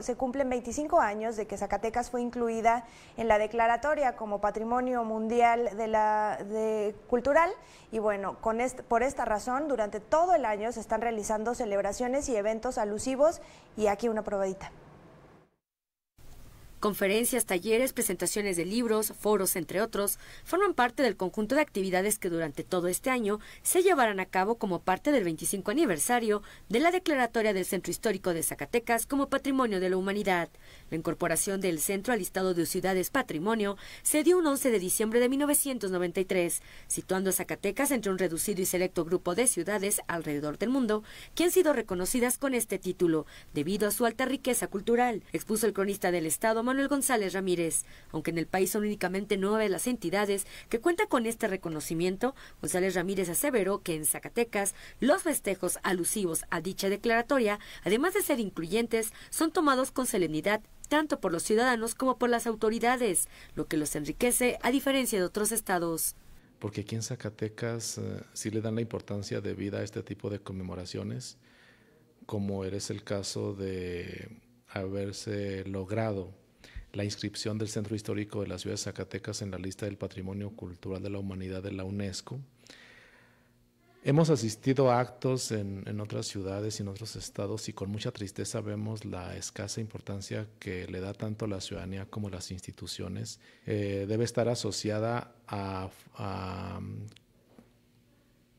se cumplen 25 años de que Zacatecas fue incluida en la declaratoria como Patrimonio Mundial de la, Cultural y bueno, con por esta razón durante todo el año se están realizando celebraciones y eventos alusivos y aquí una probadita. Conferencias, talleres, presentaciones de libros, foros, entre otros, forman parte del conjunto de actividades que durante todo este año se llevarán a cabo como parte del 25 aniversario de la declaratoria del Centro Histórico de Zacatecas como Patrimonio de la Humanidad. La incorporación del centro al listado de ciudades patrimonio se dio un 11 de diciembre de 1993, situando a Zacatecas entre un reducido y selecto grupo de ciudades alrededor del mundo que han sido reconocidas con este título, debido a su alta riqueza cultural, expuso el cronista del Estado Manuel González Ramírez. Aunque en el país son únicamente nueve las entidades que cuentan con este reconocimiento, González Ramírez aseveró que en Zacatecas los festejos alusivos a dicha declaratoria, además de ser incluyentes, son tomados con solemnidad tanto por los ciudadanos como por las autoridades, lo que los enriquece a diferencia de otros estados. Porque aquí en Zacatecas eh, sí le dan la importancia debida a este tipo de conmemoraciones, como eres el caso de haberse logrado la inscripción del Centro Histórico de la Ciudad de Zacatecas en la lista del Patrimonio Cultural de la Humanidad de la UNESCO. Hemos asistido a actos en, otras ciudades y en otros estados y con mucha tristeza vemos la escasa importancia que le da tanto la ciudadanía como las instituciones. Eh, debe estar asociada a, a mm,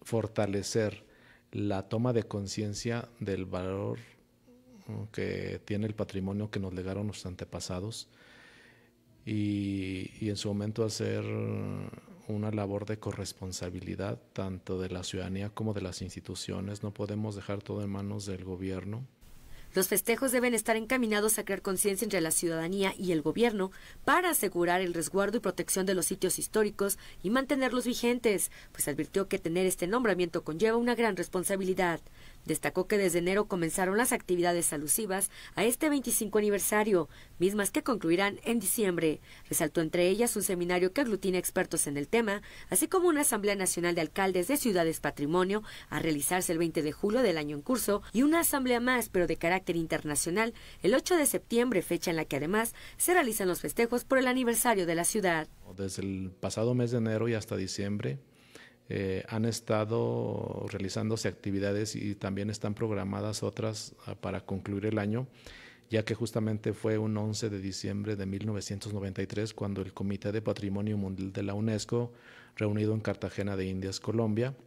fortalecer la toma de conciencia del valor que tiene el patrimonio que nos legaron nuestros antepasados y, y, en su momento hacer una labor de corresponsabilidad tanto de la ciudadanía como de las instituciones. No podemos dejar todo en manos del gobierno. Los festejos deben estar encaminados a crear conciencia entre la ciudadanía y el gobierno para asegurar el resguardo y protección de los sitios históricos y mantenerlos vigentes, pues advirtió que tener este nombramiento conlleva una gran responsabilidad. Destacó que desde enero comenzaron las actividades alusivas a este 25 aniversario, mismas que concluirán en diciembre. Resaltó entre ellas un seminario que aglutina expertos en el tema, así como una Asamblea Nacional de Alcaldes de Ciudades Patrimonio a realizarse el 20 de julio del año en curso y una asamblea más, pero de carácter internacional, el 8 de septiembre, fecha en la que además se realizan los festejos por el aniversario de la ciudad. Desde el pasado mes de enero y hasta diciembre eh, han estado realizándose actividades y también están programadas otras ah, para concluir el año, ya que justamente fue un 11 de diciembre de 1993 cuando el Comité de Patrimonio Mundial de la UNESCO, reunido en Cartagena de Indias, Colombia,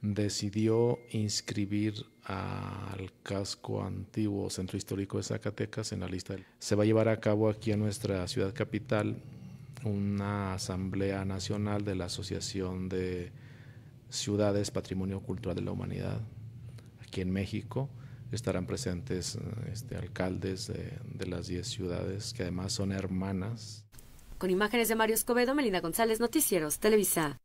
decidió inscribir al casco antiguo Centro Histórico de Zacatecas en la lista. Se va a llevar a cabo aquí en nuestra ciudad capital una asamblea nacional de la Asociación de Ciudades Patrimonio Cultural de la Humanidad. Aquí en México estarán presentes eh, este, alcaldes de, las 10 ciudades que además son hermanas. Con imágenes de Mario Escobedo, Melina González, Noticieros, Televisa.